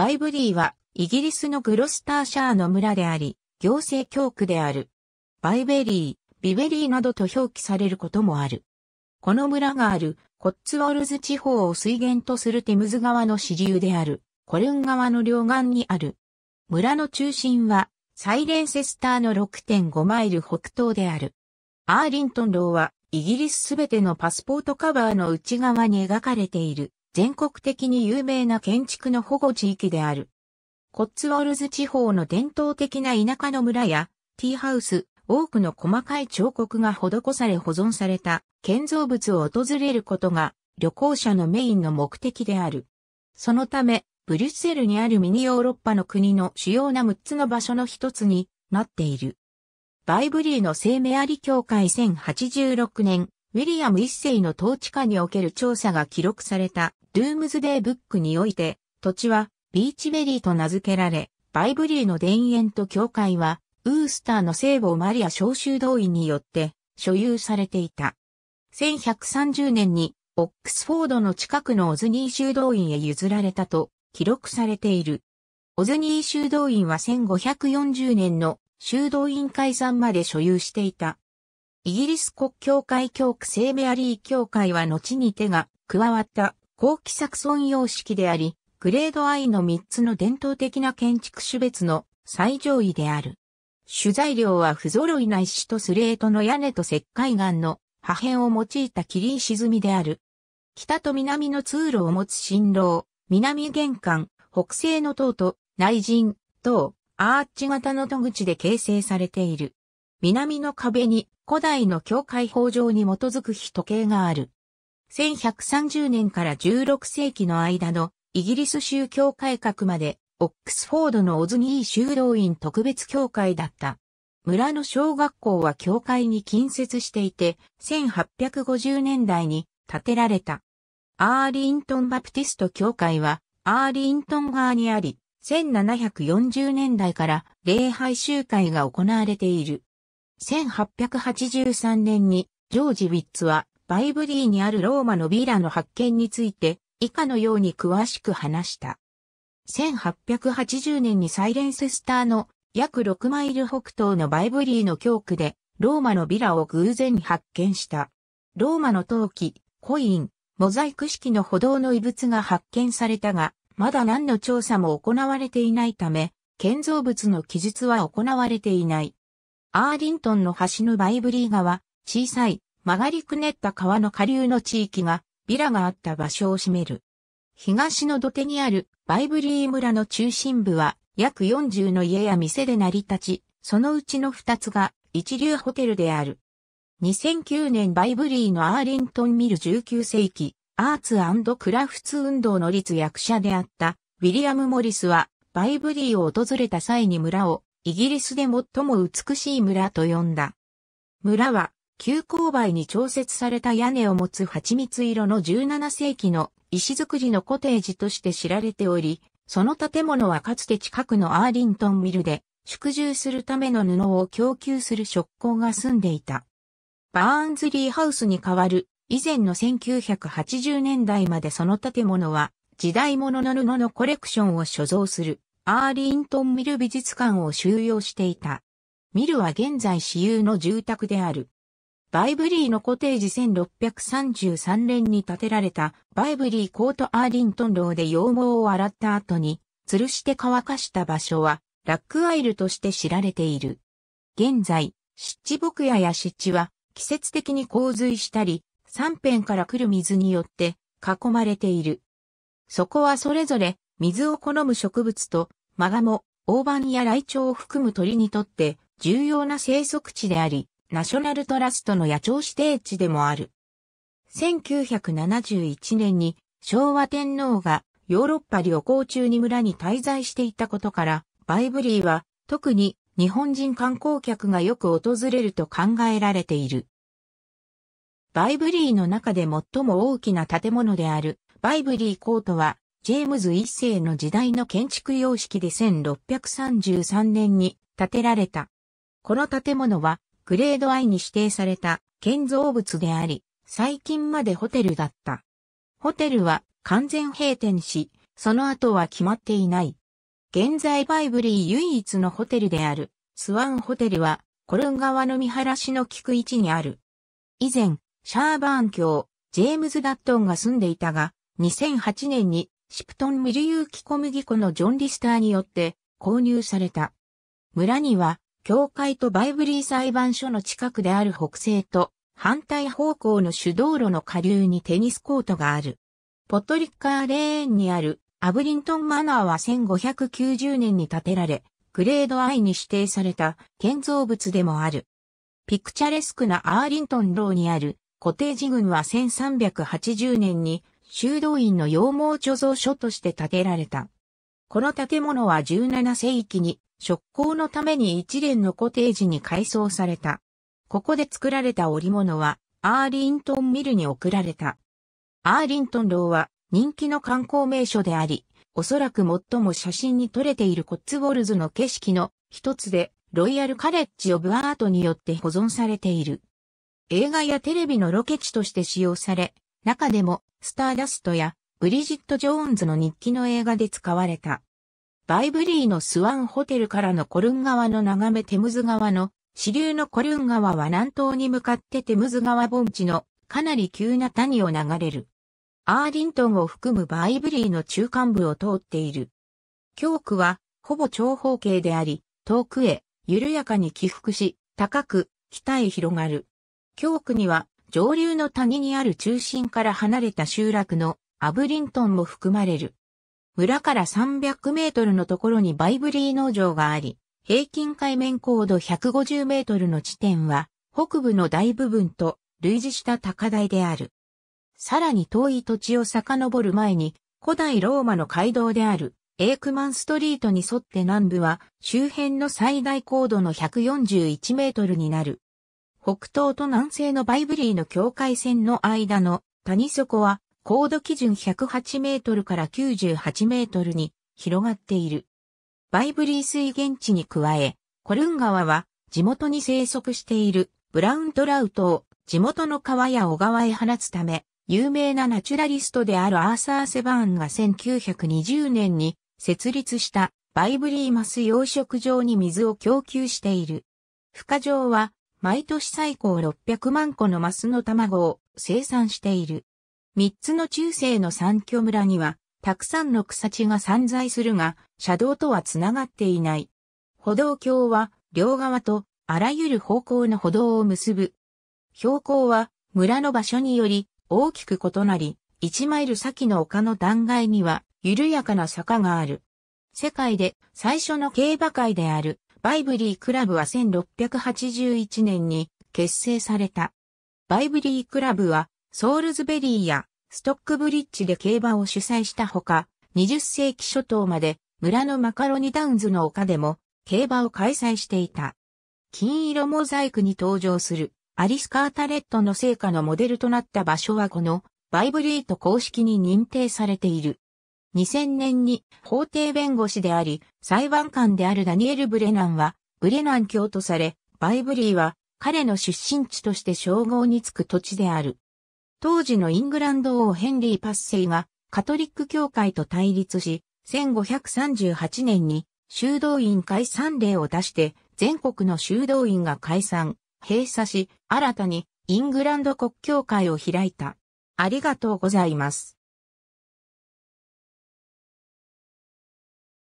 バイブリーはイギリスのグロスターシャーの村であり、行政教区である。バイベリー、ビベリーなどと表記されることもある。この村があるコッツウォルズ地方を水源とするテムズ川の支流であるコルン川の両岸にある。村の中心はサイレンセスターの6.5マイル北東である。アーリントンローはイギリスすべてのパスポートカバーの内側に描かれている全国的に有名な建築の保護地域である。コッツウォルズ地方の伝統的な田舎の村や、ティーハウス、多くの細かい彫刻が施され保存された建造物を訪れることが旅行者のメインの目的である。そのため、ブリュッセルにあるミニヨーロッパの国の主要な6つの場所の一つになっている。バイブリーの聖メアリ教会1086年ウィリアム一世の統治下における調査が記録されたドゥームズデーブックにおいて、土地はビーチベリーと名付けられ、バイブリーの田園と教会は、ウースターの聖母マリア召集動員によって所有されていた。1130年にオックスフォードの近くのオズニー修道院へ譲られたと記録されている。オズニー修道院は1540年の修道院解散まで所有していたイギリス国教会教区聖メアリー教会は後に手が加わった後期作村様式であり、グレード I の3つの伝統的な建築種別の最上位である。主材料は不揃いな石とスレートの屋根と石灰岩の破片を用いた霧沈石積みである。北と南の通路を持つ新楼、南玄関、北西の塔と内陣、塔、アーチ型の戸口で形成されている。南の壁に古代の教会法上に基づく日時計がある。1130年から16世紀の間のイギリス宗教改革まで、オックスフォードのオズニー修道院特別教会だった。村の小学校は教会に近接していて、1850年代に建てられた。アーリントンバプティスト教会は、アーリントン側にあり、1740年代から礼拝集会が行われている。1883年に、ジョージ・ウィッツは、バイブリーにあるローマのビラの発見について、以下のように詳しく話した。1880年にサイレンセスターの約6マイル北東のバイブリーの教区で、ローマのビラを偶然発見した。ローマの陶器、コイン、モザイク式の歩道の遺物が発見されたが、まだ何の調査も行われていないため、建造物の記述は行われていない。アーリントンの橋のバイブリー川、小さい、曲がりくねった川の下流の地域が、ビラがあった場所を占める。東の土手にあるバイブリー村の中心部は、約40の家や店で成り立ち、そのうちの2つが一流ホテルである。2009年バイブリーのアーリントンミル19世紀、アーツクラフツ運動の立役者であった、ウィリアム・モリスは、バイブリーを訪れた際に村をイギリスで最も美しい村と呼んだ。村は、急勾配に調節された屋根を持つ蜂蜜色の17世紀の石造りのコテージとして知られており、その建物はかつて近くのアーリントンミルで、宿住するための布を供給する職工が住んでいた。バーンズリーハウスに代わる、以前の1980年代までその建物は、時代物の布のコレクションを所蔵するアーリントンミル美術館を収容していた。ミルは現在私有の住宅である。バイブリーのコテージ1633年に建てられたバイブリーコートアーリントン楼で羊毛を洗った後に吊るして乾かした場所はラックアイルとして知られている。現在、湿地牧野や湿地は季節的に洪水したり、三辺から来る水によって囲まれている。そこはそれぞれ水を好む植物と、マガモ、オオバンやライチョウを含む鳥にとって重要な生息地であり、ナショナルトラストの野鳥指定地でもある。1971年に昭和天皇がヨーロッパ旅行中に村に滞在していたことから、バイブリーは特に日本人観光客がよく訪れると考えられている。バイブリーの中で最も大きな建物であるバイブリーコートはジェームズ一世の時代の建築様式で1633年に建てられた。この建物はグレード I に指定された建造物であり、最近までホテルだった。ホテルは完全閉店し、その後は決まっていない。現在バイブリー唯一のホテルである、スワンホテルは、コルン川の見晴らしの利く位置にある。以前、シャーバーン卿、ジェームズ・ダットンが住んでいたが、2008年にシプトンミル有機小麦粉のジョン・リスターによって購入された。村には、教会とバイブリー裁判所の近くである北西と反対方向の主道路の下流にテニスコートがある。ポトリッカーレーンにあるアブリントンマナーは1590年に建てられ、グレード I に指定された建造物でもある。ピクチャレスクなアーリントンローにあるコテージ群は1380年に修道院の羊毛貯蔵所として建てられた。この建物は17世紀に、植工のために一連のコテージに改装された。ここで作られた織物は、アーリントンミルに送られた。アーリントン楼は人気の観光名所であり、おそらく最も写真に撮れているコッツウォルズの景色の一つで、ロイヤルカレッジ・オブ・アートによって保存されている。映画やテレビのロケ地として使用され、中でも、スターダストや、ブリジット・ジョーンズの日記の映画で使われた。バイブリーのスワンホテルからのコルン川の眺めテムズ川の支流のコルン川は南東に向かってテムズ川盆地のかなり急な谷を流れる。アーリントンを含むバイブリーの中間部を通っている。教区はほぼ長方形であり、遠くへ緩やかに起伏し、高く北へ広がる。教区には上流の谷にある中心から離れた集落のアブリントンも含まれる。村から300メートルのところにバイブリー農場があり、平均海面高度150メートルの地点は、北部の大部分と類似した高台である。さらに遠い土地を遡る前に、古代ローマの街道である、エークマンストリートに沿って南部は、周辺の最大高度の141メートルになる。北東と南西のバイブリーの境界線の間の谷底は高度基準108メートルから98メートルに広がっている。バイブリー水源地に加え、コルン川は地元に生息しているブラウントラウトを地元の川や小川へ放つため、有名なナチュラリストであるアーサー・セバーンが1920年に設立したバイブリーマス養殖場に水を供給している。孵化場は毎年最高600万個のマスの卵を生産している。三つの中世の三居村には、たくさんの草地が散在するが、車道とはつながっていない。歩道橋は、両側と、あらゆる方向の歩道を結ぶ。標高は、村の場所により、大きく異なり、1マイル先の丘の断崖には、緩やかな坂がある。世界で最初の競馬会であるバイブリークラブは1681年に結成された。バイブリークラブはソールズベリーやストックブリッジで競馬を主催したほか、20世紀初頭まで村のマカロニダウンズの丘でも競馬を開催していた。金色モザイクに登場するアリス・カータレットの成果のモデルとなった場所はこのバイブリーと公式に認定されている。2000年に法廷弁護士であり、裁判官であるダニエル・ブレナンは、ブレナン教とされ、バイブリーは彼の出身地として称号につく土地である。当時のイングランド王ヘンリー・パッセイがカトリック教会と対立し、1538年に修道院解散令を出して全国の修道院が解散、閉鎖し、新たにイングランド国教会を開いた。ありがとうございます。